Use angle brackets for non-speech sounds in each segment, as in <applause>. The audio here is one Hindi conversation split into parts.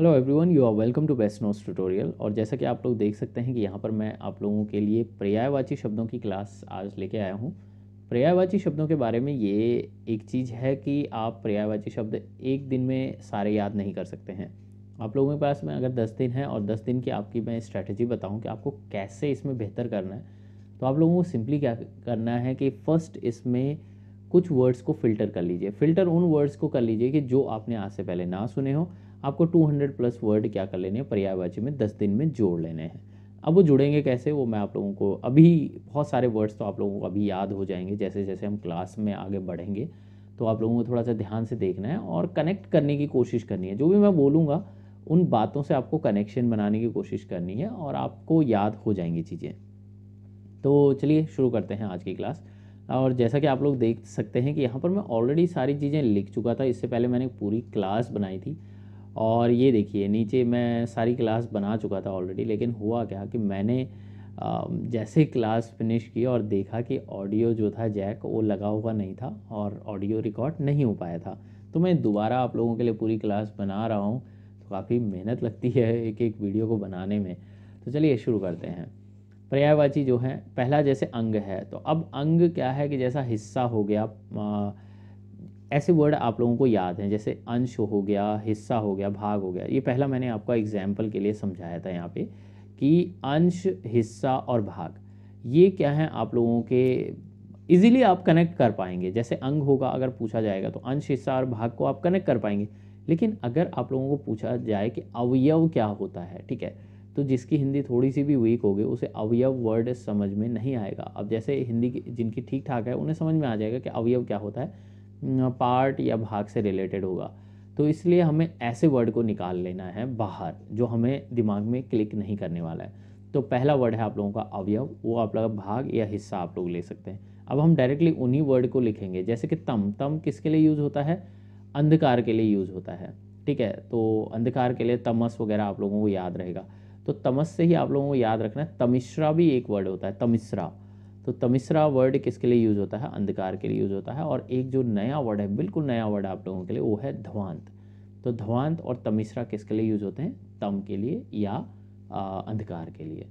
hello everyone you are welcome to best notes tutorial और जैसा कि आप लोग देख सकते हैं कि यहाँ पर मैं आप लोगों के लिए पर्यायवाची शब्दों की क्लास आज लेके आया हूँ पर्यायवाची शब्दों के बारे में ये एक चीज़ है कि आप पर्यायवाची शब्द एक दिन में सारे याद नहीं कर सकते हैं आप लोगों के पास में अगर दस दिन है और दस दिन की आपकी मैं स्ट्रैटेजी बताऊँ कि आपको कैसे इसमें बेहतर करना है तो आप लोगों को सिंपली क्या करना है कि फ़र्स्ट इसमें कुछ वर्ड्स को फ़िल्टर कर लीजिए फ़िल्टर उन वर्ड्स को कर लीजिए कि जो आपने आज से पहले ना सुने हो आपको 200 प्लस वर्ड क्या कर लेने हैं पर्यायवाची में दस दिन में जोड़ लेने हैं अब वो जुड़ेंगे कैसे वो मैं आप लोगों को अभी बहुत सारे वर्ड्स तो आप लोगों को अभी याद हो जाएंगे जैसे जैसे हम क्लास में आगे बढ़ेंगे तो आप लोगों को थोड़ा सा ध्यान से देखना है और कनेक्ट करने की कोशिश करनी है जो भी मैं बोलूँगा उन बातों से आपको कनेक्शन बनाने की कोशिश करनी है और आपको याद हो जाएंगी चीज़ें तो चलिए शुरू करते हैं आज की क्लास और जैसा कि आप लोग देख सकते हैं कि यहाँ पर मैं ऑलरेडी सारी चीज़ें लिख चुका था इससे पहले मैंने पूरी क्लास बनाई थी और ये देखिए नीचे मैं सारी क्लास बना चुका था ऑलरेडी लेकिन हुआ क्या कि मैंने जैसे क्लास फिनिश की और देखा कि ऑडियो जो था जैक वो लगा हुआ नहीं था और ऑडियो रिकॉर्ड नहीं हो पाया था तो मैं दोबारा आप लोगों के लिए पूरी क्लास बना रहा हूँ तो काफ़ी मेहनत लगती है एक एक वीडियो को बनाने में तो चलिए शुरू करते हैं पर्यायवाची जो है पहला जैसे अंग है तो अब अंग क्या है कि जैसा हिस्सा हो गया ऐसे वर्ड आप लोगों को याद हैं जैसे अंश हो गया हिस्सा हो गया भाग हो गया ये पहला मैंने आपका एग्जाम्पल के लिए समझाया था यहाँ पे कि अंश हिस्सा और भाग ये क्या है आप लोगों के इजीली आप कनेक्ट कर पाएंगे जैसे अंग होगा अगर पूछा जाएगा तो अंश हिस्सा और भाग को आप कनेक्ट कर पाएंगे लेकिन अगर आप लोगों को पूछा जाए कि अवयव क्या होता है ठीक है तो जिसकी हिंदी थोड़ी सी भी वीक होगी उसे अवयव वर्ड समझ में नहीं आएगा अब जैसे हिंदी जिनकी ठीक ठाक है उन्हें समझ में आ जाएगा कि अवयव क्या होता है पार्ट या भाग से रिलेटेड होगा तो इसलिए हमें ऐसे वर्ड को निकाल लेना है बाहर जो हमें दिमाग में क्लिक नहीं करने वाला है तो पहला वर्ड है आप लोगों का अवयव वो आप लोग भाग या हिस्सा आप लोग ले सकते हैं अब हम डायरेक्टली उन्हीं वर्ड को लिखेंगे जैसे कि तम तम किसके लिए यूज़ होता है अंधकार के लिए यूज़ होता है ठीक है तो अंधकार के लिए तमस वगैरह आप लोगों को याद रहेगा तो तमस से ही आप लोगों को याद रखना है तमिश्रा भी एक वर्ड होता है तमिश्रा तो तमिश्रा वर्ड किसके लिए यूज़ होता है अंधकार के लिए यूज़ होता है और एक जो नया वर्ड है बिल्कुल नया वर्ड आप लोगों के लिए वो है ध्वांत तो ध्वांत और तमिश्रा किसके लिए यूज़ होते हैं तम के लिए या अंधकार के लिए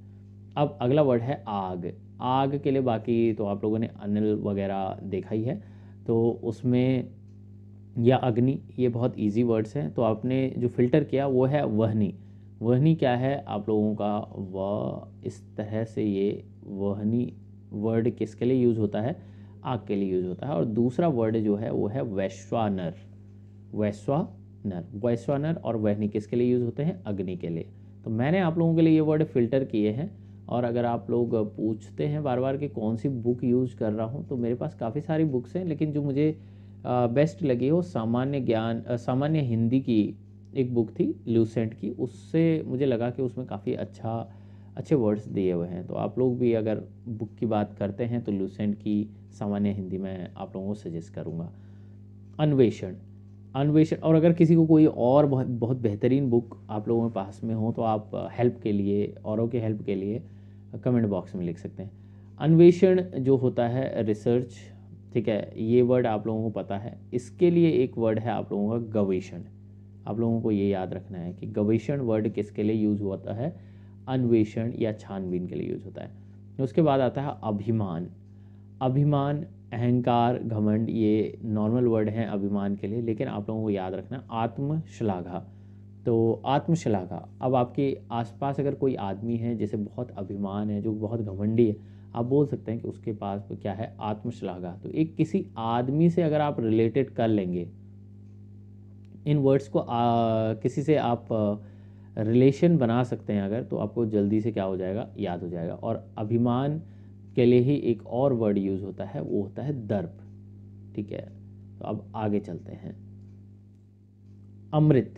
अब अगला वर्ड है आग आग के लिए बाकी तो आप लोगों ने अनिल वगैरह देखा ही है तो उसमें या अग्नि ये बहुत इजी वर्ड्स हैं तो आपने जो फिल्टर किया वो है वहनी वहनी क्या है आप लोगों का व इस तरह से ये वहनी वर्ड किसके लिए यूज़ होता है आग के लिए यूज़ होता है और दूसरा वर्ड जो है वो है वैश्वानर वैश्वानर वैश्वानर और वहनी किसके लिए यूज़ होते हैं अग्नि के लिए तो मैंने आप लोगों के लिए ये वर्ड फिल्टर किए हैं और अगर आप लोग पूछते हैं बार बार कि कौन सी बुक यूज़ कर रहा हूँ तो मेरे पास काफ़ी सारी बुक्स हैं लेकिन जो मुझे बेस्ट लगी वो सामान्य ज्ञान सामान्य हिंदी की एक बुक थी ल्यूसेंट की उससे मुझे लगा कि उसमें काफ़ी अच्छा अच्छे वर्ड्स दिए हुए हैं तो आप लोग भी अगर बुक की बात करते हैं तो लूसेंट की सामान्य हिंदी में आप लोगों को सजेस्ट करूँगा अन्वेषण अन्वेषण और अगर किसी को कोई और बहुत बहुत बेहतरीन बुक आप लोगों के पास में हो तो आप हेल्प uh, के लिए औरों के हेल्प के लिए कमेंट uh, बॉक्स में लिख सकते हैं अन्वेषण जो होता है रिसर्च ठीक है ये वर्ड आप लोगों को पता है इसके लिए एक वर्ड है आप लोगों का गवेषण आप लोगों को ये याद रखना है कि गवेषण वर्ड किसके लिए यूज़ होता है अन्वेषण या छानबीन के लिए यूज होता है उसके बाद आता है अभिमान अभिमान अहंकार घमंड ये नॉर्मल वर्ड हैं अभिमान के लिए लेकिन आप लोगों को याद रखना आत्मश्लाघा तो आत्मश्लाघा अब आपके आसपास अगर कोई आदमी है जैसे बहुत अभिमान है जो बहुत घमंडी है आप बोल सकते हैं कि उसके पास क्या है आत्मश्लाघा तो एक किसी आदमी से अगर आप रिलेटेड कर लेंगे इन वर्ड्स को आ, किसी से आप रिलेशन बना सकते हैं अगर तो आपको जल्दी से क्या हो जाएगा याद हो जाएगा और अभिमान के लिए ही एक और वर्ड यूज़ होता है वो होता है दर्प ठीक है तो अब आगे चलते हैं अमृत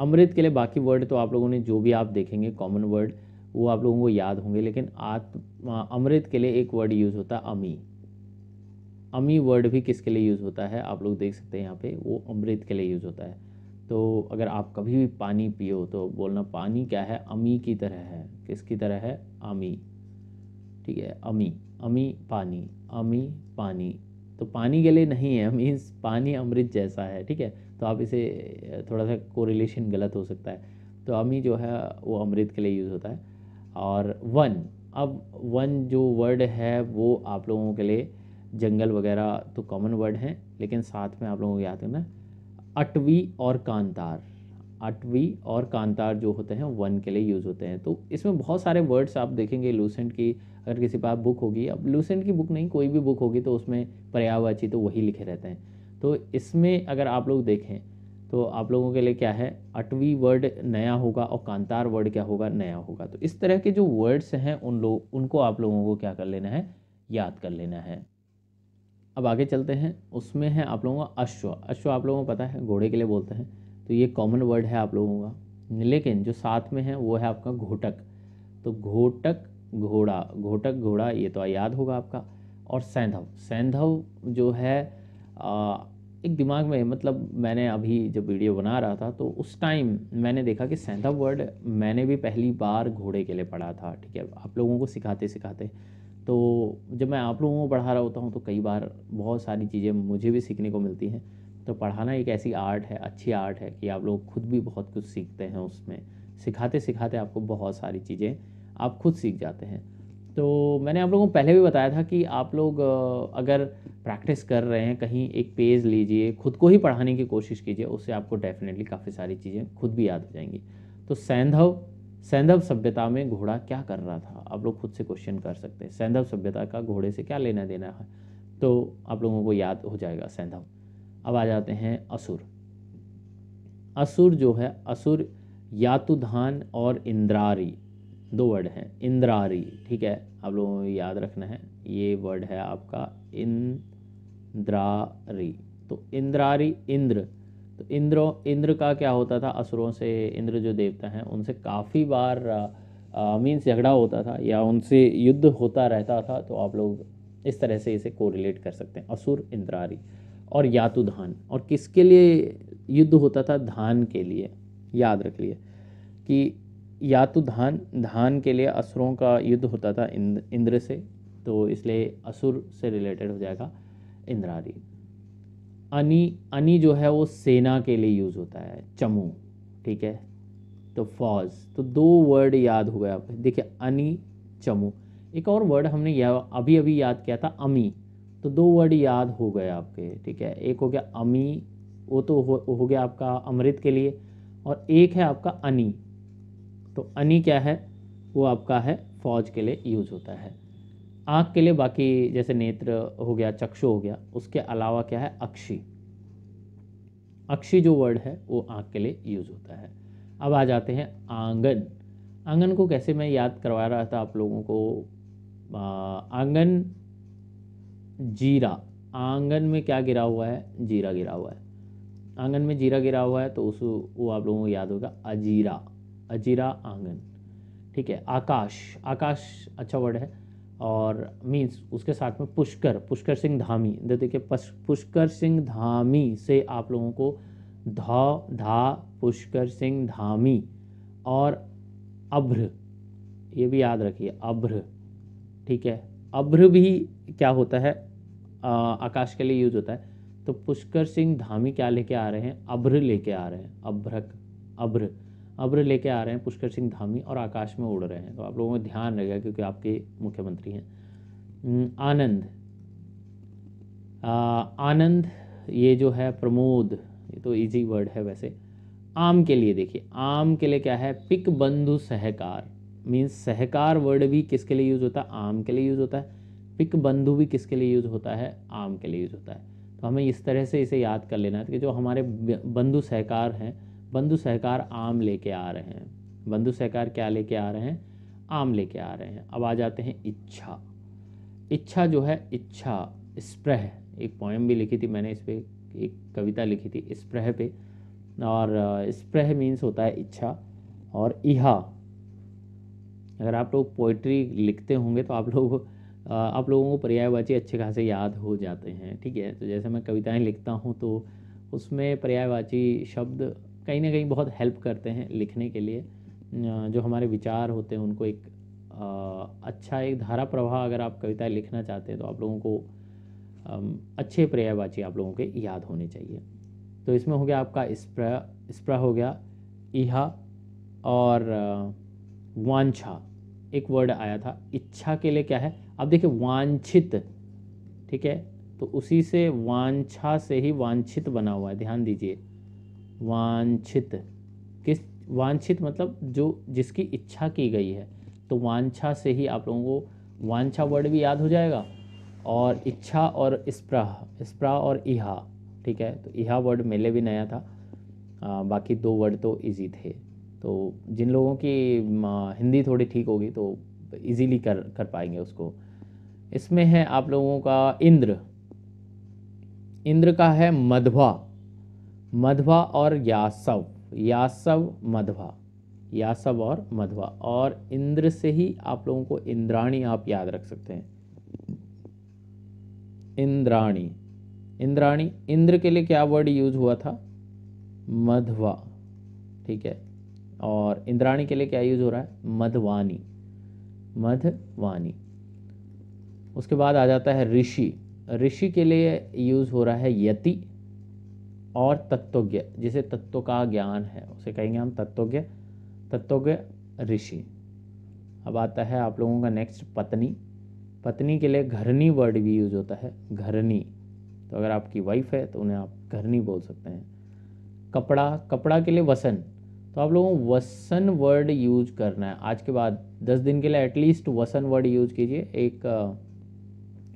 अमृत के लिए बाकी वर्ड तो आप लोगों ने जो भी आप देखेंगे कॉमन वर्ड वो आप लोगों को याद होंगे लेकिन आत्म अमृत के लिए एक वर्ड यूज़ होता है अमी अमी वर्ड भी किसके लिए यूज़ होता है आप लोग देख सकते हैं यहाँ पे वो अमृत के लिए यूज़ होता है तो अगर आप कभी भी पानी पियो तो बोलना पानी क्या है अमी की तरह है किसकी तरह है अमी ठीक है अमी अमी पानी अमी पानी तो पानी के लिए नहीं है मीन्स पानी अमृत जैसा है ठीक है तो आप इसे थोड़ा सा कोरिलेशन गलत हो सकता है तो अमी जो है वो अमृत के लिए यूज़ होता है और वन अब वन जो वर्ड है वो आप लोगों के लिए जंगल वगैरह तो कॉमन वर्ड हैं लेकिन साथ में आप लोगों को याद करना अटवी और कांतार अटवी और कांतार जो होते हैं वन के लिए यूज़ होते हैं तो इसमें बहुत सारे वर्ड्स आप देखेंगे लूसेंट की अगर किसी पास बुक होगी अब लूसेंट की बुक नहीं कोई भी बुक होगी तो उसमें पर्यावाची तो वही लिखे रहते हैं तो इसमें अगर आप लोग देखें तो आप लोगों के लिए क्या है अटवी वर्ड नया होगा और कांतार वर्ड क्या होगा नया होगा तो इस तरह के जो वर्ड्स हैं उन लोग उनको आप लोगों को क्या कर लेना है याद कर लेना है अब आगे चलते हैं उसमें है आप लोगों का अश्व अश्व आप लोगों को पता है घोड़े के लिए बोलते हैं तो ये कॉमन वर्ड है आप लोगों का लेकिन जो साथ में है वो है आपका घोटक तो घोटक घोड़ा घोटक घोड़ा ये तो याद होगा आपका और सैंधव सैंधव जो है आ, एक दिमाग में मतलब मैंने अभी जब वीडियो बना रहा था तो उस टाइम मैंने देखा कि सैंधव वर्ड मैंने भी पहली बार घोड़े के लिए पढ़ा था ठीक है आप लोगों को सिखाते सिखाते तो जब मैं आप लोगों को पढ़ा रहा होता हूँ तो कई बार बहुत सारी चीज़ें मुझे भी सीखने को मिलती हैं तो पढ़ाना एक ऐसी आर्ट है अच्छी आर्ट है कि आप लोग खुद भी बहुत कुछ सीखते हैं उसमें सिखाते सिखाते आपको बहुत सारी चीज़ें आप खुद सीख जाते हैं तो मैंने आप लोगों को पहले भी बताया था कि आप लोग अगर प्रैक्टिस कर रहे हैं कहीं एक पेज लीजिए खुद को ही पढ़ाने की कोशिश कीजिए उससे आपको डेफिनेटली काफ़ी सारी चीज़ें खुद भी याद हो जाएंगी तो सैंधव सैंधव सभ्यता में घोड़ा क्या कर रहा था आप लोग खुद से क्वेश्चन कर सकते हैं सैंधव सभ्यता का घोड़े से क्या लेना देना है तो आप लोगों को याद हो जाएगा सैंधव अब आ जाते हैं असुर असुर जो है असुर यातुधान और इंद्रारी दो वर्ड हैं इंद्रारी ठीक है आप लोगों को याद रखना है ये वर्ड है आपका इंद्रारी तो इंद्रारी इंद्र तो इंद्र इंद्र का क्या होता था असुरों से इंद्र जो देवता हैं उनसे काफ़ी बार मीन्स झगड़ा होता था या उनसे युद्ध होता रहता था तो आप लोग इस तरह से इसे कोरिलेट कर सकते हैं असुर इंद्रारी और यातु धान और किसके लिए युद्ध होता था धान के लिए याद रख लिए कि यातु धान धान के लिए असुरों का युद्ध होता था इंद्र से तो इसलिए असुर से रिलेटेड हो जाएगा इंद्रारी अनि अनि जो है वो सेना के लिए यूज़ होता है चमू ठीक है तो फौज तो दो वर्ड याद हो गए आप देखिए अनि चमू एक और वर्ड हमने यह अभी अभी याद किया था अमी तो दो वर्ड याद हो गए आपके ठीक है एक हो गया अमी वो तो हो, हो गया आपका अमृत के लिए और एक है आपका अनी तो अनी क्या है वो आपका है फौज के लिए यूज होता है आँख के लिए बाकी जैसे नेत्र हो गया चक्षु हो गया उसके अलावा क्या है अक्षी अक्षी जो वर्ड है वो आँख के लिए यूज़ होता है अब आ जाते हैं आंगन आंगन को कैसे मैं याद करवा रहा था आप लोगों को आ, आंगन जीरा आंगन में क्या गिरा हुआ है जीरा गिरा हुआ है आंगन में जीरा गिरा हुआ है तो उस वो आप लोगों को याद होगा अजीरा अजीरा आंगन ठीक है आकाश आकाश अच्छा वर्ड है और मीन्स उसके साथ में पुष्कर पुष्कर सिंह धामी देखिए पुष्कर सिंह धामी से आप लोगों को धा धा पुष्कर सिंह धामी और अभ्र ये भी याद रखिए अभ्र ठीक है अभ्र भी क्या होता है आ, आकाश के लिए यूज होता है तो पुष्कर सिंह धामी क्या लेके आ रहे हैं अभ्र लेके आ रहे हैं अभ्रक अभ्र अब्र लेके आ रहे हैं पुष्कर सिंह धामी और आकाश में उड़ रहे हैं तो आप लोगों में ध्यान रहेगा क्योंकि आपके मुख्यमंत्री हैं हम्म, आनंद आ, आनंद ये जो है प्रमोद ये तो इजी वर्ड है वैसे आम के लिए देखिए आम के लिए क्या है पिक बंधु सहकार मीन्स सहकार वर्ड भी किसके लिए यूज होता है आम के लिए यूज होता है पिक बंधु भी किसके लिए यूज होता है आम के लिए यूज होता है तो हमें इस तरह से इसे याद कर लेना है कि जो हमारे बंधु सहकार हैं बंधु सहकार आम लेके आ रहे हैं बंधु सहकार क्या लेके आ रहे हैं आम लेके आ रहे हैं अब आ जाते हैं इच्छा इच्छा जो है इच्छा स्प्रह एक पोएम भी लिखी थी मैंने इस पर एक कविता लिखी थी स्प्रह पे और स्प्रह मीन्स होता है इच्छा और इहा अगर आप लोग पोइट्री लिखते होंगे तो आप लोग आप लोगों को पर्यायवाची अच्छे खासे याद हो जाते हैं ठीक है तो जैसे मैं कविताएं लिखता हूँ तो उसमें पर्यायवाची शब्द कहीं ना कहीं बहुत हेल्प करते हैं लिखने के लिए जो हमारे विचार होते हैं उनको एक अच्छा एक धारा प्रवाह अगर आप कविता लिखना चाहते हैं तो आप लोगों को अच्छे पर्यायवाची आप लोगों के याद होने चाहिए तो इसमें हो गया आपका स्प्र स्प्रह हो गया इहा और वांछा एक वर्ड आया था इच्छा के लिए क्या है अब देखिए वांछित ठीक है तो उसी से वांछा से ही वांछित बना हुआ है ध्यान दीजिए वांछित किस वांछित मतलब जो जिसकी इच्छा की गई है तो वांछा से ही आप लोगों को वांछा वर्ड भी याद हो जाएगा और इच्छा और स्प्रा स्प्रा और इहा ठीक है तो इहा वर्ड मेले भी नया था आ, बाकी दो वर्ड तो इजी थे तो जिन लोगों की हिंदी थोड़ी ठीक होगी तो इजीली कर कर पाएंगे उसको इसमें है आप लोगों का इंद्र इंद्र का है मधवा मधवा और यासव यासव मधवा यासव और मधवा और इंद्र से ही आप लोगों को इंद्राणी आप याद रख सकते हैं इंद्राणी इंद्राणी इंद्र के लिए क्या वर्ड यूज हुआ था मधवा ठीक है और इंद्राणी के लिए क्या यूज हो रहा है मधवानी मधवानी उसके बाद आ जाता है ऋषि ऋषि के लिए यूज हो रहा है यति और तत्वज्ञ जिसे तत्व का ज्ञान है उसे कहेंगे हम तत्वज्ञ तत्वज्ञ ऋषि अब आता है आप लोगों का नेक्स्ट पत्नी पत्नी के लिए घरनी वर्ड भी यूज होता है घरनी तो अगर आपकी वाइफ है तो उन्हें आप घरनी बोल सकते हैं कपड़ा कपड़ा के लिए वसन तो आप लोगों को वसन वर्ड यूज करना है आज के बाद दस दिन के लिए एटलीस्ट वसन वर्ड यूज कीजिए एक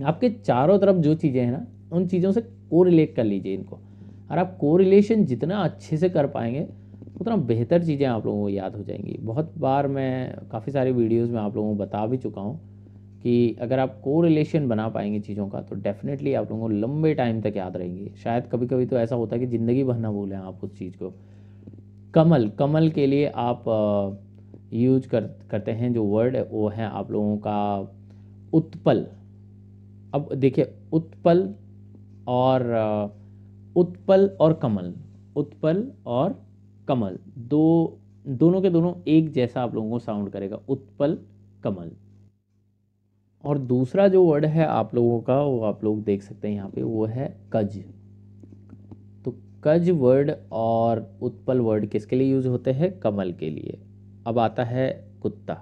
आपके चारों तरफ जो चीज़ें हैं ना उन चीज़ों से को रिलेट कर लीजिए इनको और आप कोरिलेशन जितना अच्छे से कर पाएंगे उतना बेहतर चीज़ें आप लोगों को याद हो जाएंगी बहुत बार मैं काफ़ी सारे वीडियोज़ में आप लोगों को बता भी चुका हूँ कि अगर आप को रिलेशन बना पाएंगे चीज़ों का तो डेफिनेटली आप लोगों को लंबे टाइम तक याद रहेंगी शायद कभी कभी तो ऐसा होता है कि ज़िंदगी भर ना भूलें आप उस चीज़ को कमल कमल के लिए आप यूज कर करते हैं जो वर्ड है वो है आप लोगों का उत्पल अब देखिए उत्पल और उत्पल और कमल उत्पल और कमल दो दोनों के दोनों एक जैसा आप लोगों को साउंड करेगा उत्पल कमल और दूसरा जो वर्ड है आप लोगों का वो आप लोग देख सकते हैं यहाँ पे वो है कज तो कज वर्ड और उत्पल वर्ड किसके लिए यूज होते हैं कमल के लिए अब आता है कुत्ता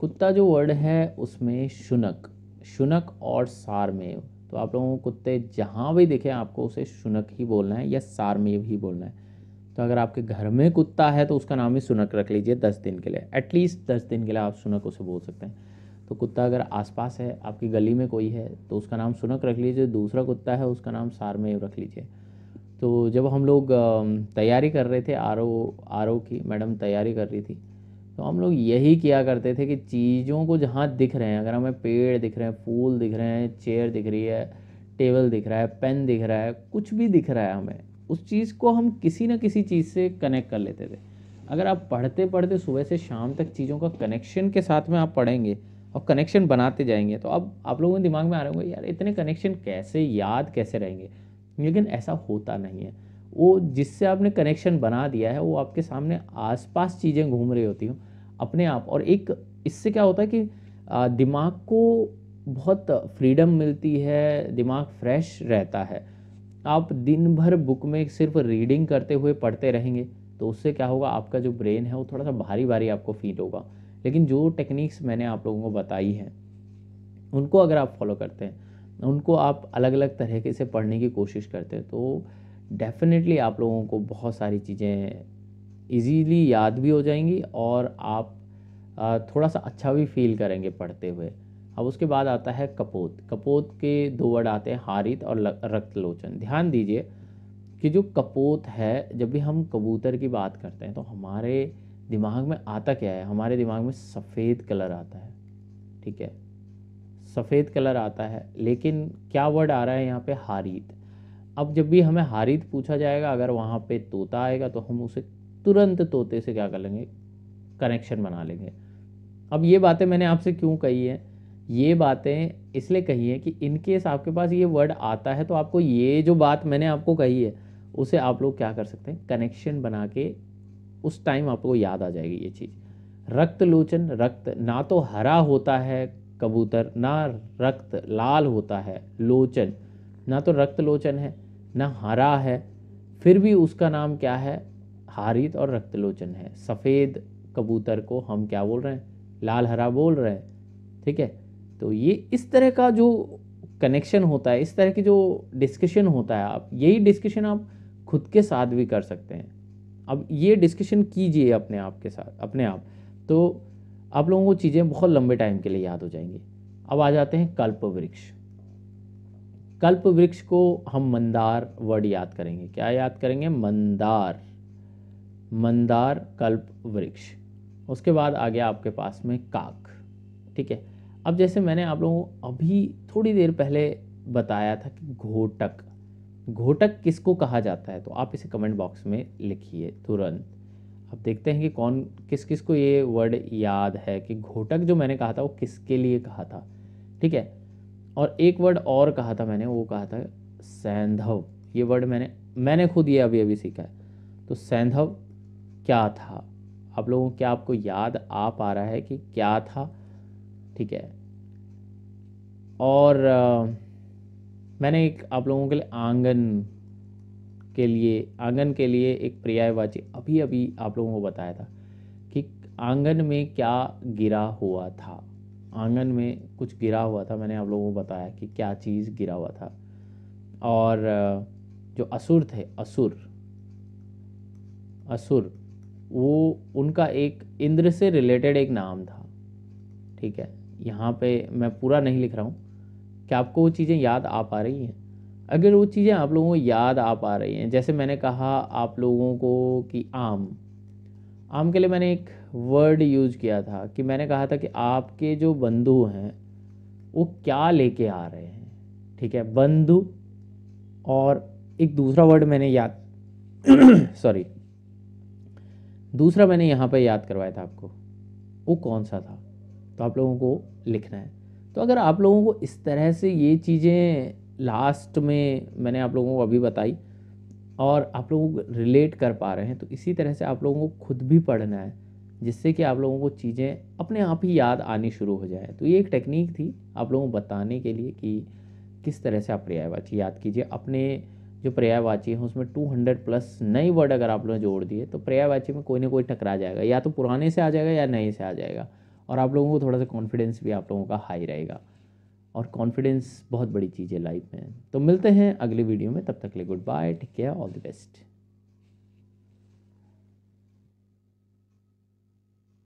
कुत्ता जो वर्ड है उसमें शुनक शुनक और सार में तो आप लोगों को कुत्ते जहाँ भी दिखे आपको उसे सुनक ही बोलना है या सारमेव ही बोलना है तो अगर आपके घर में कुत्ता है तो उसका नाम ही सुनक रख लीजिए दस दिन के लिए एटलीस्ट दस दिन के लिए आप सुनक उसे बोल सकते हैं तो कुत्ता अगर आसपास है आपकी गली में कोई है तो उसका नाम सुनक रख लीजिए दूसरा कुत्ता है उसका नाम सारमेव रख लीजिए तो जब हम लोग तैयारी कर रहे थे आर ओ आर ओ की मैडम तैयारी कर रही थी तो हम लोग यही किया करते थे कि चीज़ों को जहाँ दिख रहे हैं अगर हमें पेड़ दिख रहे हैं फूल दिख रहे हैं चेयर दिख रही है टेबल दिख रहा है पेन दिख रहा है कुछ भी दिख रहा है हमें उस चीज़ को हम किसी न किसी चीज़ से कनेक्ट कर लेते थे अगर आप पढ़ते पढ़ते सुबह से शाम तक चीज़ों का कनेक्शन के साथ में आप पढ़ेंगे और कनेक्शन बनाते जाएंगे तो अब आप लोगों के दिमाग में आ रहे होंगे यार इतने कनेक्शन कैसे याद कैसे रहेंगे लेकिन ऐसा होता नहीं है वो जिससे आपने कनेक्शन बना दिया है वो आपके सामने आसपास चीज़ें घूम रही होती हूँ अपने आप और एक इससे क्या होता है कि दिमाग को बहुत फ्रीडम मिलती है दिमाग फ्रेश रहता है आप दिन भर बुक में सिर्फ रीडिंग करते हुए पढ़ते रहेंगे तो उससे क्या होगा आपका जो ब्रेन है वो थोड़ा सा भारी भारी आपको फील होगा लेकिन जो टेक्निक्स मैंने आप लोगों को बताई हैं उनको अगर आप फॉलो करते हैं उनको आप अलग अलग तरीके से पढ़ने की कोशिश करते हैं तो डेफिनेटली आप लोगों को बहुत सारी चीज़ें ईजीली याद भी हो जाएंगी और आप थोड़ा सा अच्छा भी फील करेंगे पढ़ते हुए अब उसके बाद आता है कपोत कपोत के दो वर्ड आते हैं हारित और रक्तलोचन ध्यान दीजिए कि जो कपोत है जब भी हम कबूतर की बात करते हैं तो हमारे दिमाग में आता क्या है हमारे दिमाग में सफ़ेद कलर आता है ठीक है सफ़ेद कलर आता है लेकिन क्या वर्ड आ रहा है यहाँ पे हारित अब जब भी हमें हारित पूछा जाएगा अगर वहाँ पे तोता आएगा तो हम उसे तुरंत तोते से क्या कर लेंगे कनेक्शन बना लेंगे अब ये बातें मैंने आपसे क्यों कही है ये बातें इसलिए कही है कि इनकेस आपके पास ये वर्ड आता है तो आपको ये जो बात मैंने आपको कही है उसे आप लोग क्या कर सकते हैं कनेक्शन बना के उस टाइम आपको याद आ जाएगी ये चीज़ रक्त लोचन रक्त ना तो हरा होता है कबूतर ना रक्त लाल होता है लोचन ना तो रक्त लोचन है ना हरा है फिर भी उसका नाम क्या है हारित और रक्तलोचन है सफ़ेद कबूतर को हम क्या बोल रहे हैं लाल हरा बोल रहे हैं ठीक है तो ये इस तरह का जो कनेक्शन होता है इस तरह की जो डिस्कशन होता है आप यही डिस्कशन आप खुद के साथ भी कर सकते हैं अब ये डिस्कशन कीजिए अपने आप के साथ अपने आप तो आप लोगों को चीज़ें बहुत लंबे टाइम के लिए याद हो जाएंगी अब आ जाते हैं कल्प वृक्ष कल्प वृक्ष को हम मंदार वर्ड याद करेंगे क्या याद करेंगे मंदार मंदार कल्प वृक्ष उसके बाद आ गया आपके पास में काक ठीक है अब जैसे मैंने आप लोगों को अभी थोड़ी देर पहले बताया था कि घोटक घोटक किसको कहा जाता है तो आप इसे कमेंट बॉक्स में लिखिए तुरंत अब देखते हैं कि कौन किस किस को ये वर्ड याद है कि घोटक जो मैंने कहा था वो किसके लिए कहा था ठीक है और एक वर्ड और कहा था मैंने वो कहा था सैंधव ये वर्ड मैंने मैंने खुद ये अभी अभी सीखा है तो सैंधव क्या था आप लोगों क्या आपको याद आ पा रहा है कि क्या था ठीक है और आ, मैंने एक आप लोगों के लिए आंगन के लिए आंगन के लिए एक पर्यायवाची अभी अभी आप लोगों को बताया था कि आंगन में क्या गिरा हुआ था आंगन में कुछ गिरा हुआ था मैंने आप लोगों को बताया कि क्या चीज़ गिरा हुआ था और जो असुर थे असुर असुर वो उनका एक इंद्र से रिलेटेड एक नाम था ठीक है यहाँ पे मैं पूरा नहीं लिख रहा हूँ कि आपको वो चीज़ें याद आ पा रही हैं अगर वो चीज़ें आप लोगों को याद आ पा रही हैं जैसे मैंने कहा आप लोगों को कि आम आम के लिए मैंने एक वर्ड यूज किया था कि मैंने कहा था कि आपके जो बंधु हैं वो क्या लेके आ रहे हैं ठीक है बंधु और एक दूसरा वर्ड मैंने याद सॉरी <clears throat> दूसरा मैंने यहाँ पर याद करवाया था आपको वो कौन सा था तो आप लोगों को लिखना है तो अगर आप लोगों को इस तरह से ये चीज़ें लास्ट में मैंने आप लोगों को अभी बताई और आप लोग रिलेट कर पा रहे हैं तो इसी तरह से आप लोगों को खुद भी पढ़ना है जिससे कि आप लोगों को चीज़ें अपने आप ही याद आनी शुरू हो जाए तो ये एक टेक्निक थी आप लोगों को बताने के लिए कि किस तरह से आप पर्यायवाची याद कीजिए अपने जो पर्यायवाची हैं उसमें 200 प्लस नए वर्ड अगर आप ने जोड़ दिए तो पर्यायवाची में कोई ना कोई टकरा जाएगा या तो पुराने से आ जाएगा या नए से आ जाएगा और आप लोगों को थोड़ा सा कॉन्फिडेंस भी आप लोगों का हाई रहेगा और कॉन्फिडेंस बहुत बड़ी चीज़ है लाइफ में तो मिलते हैं अगले वीडियो में तब तक ले good bye take care all the best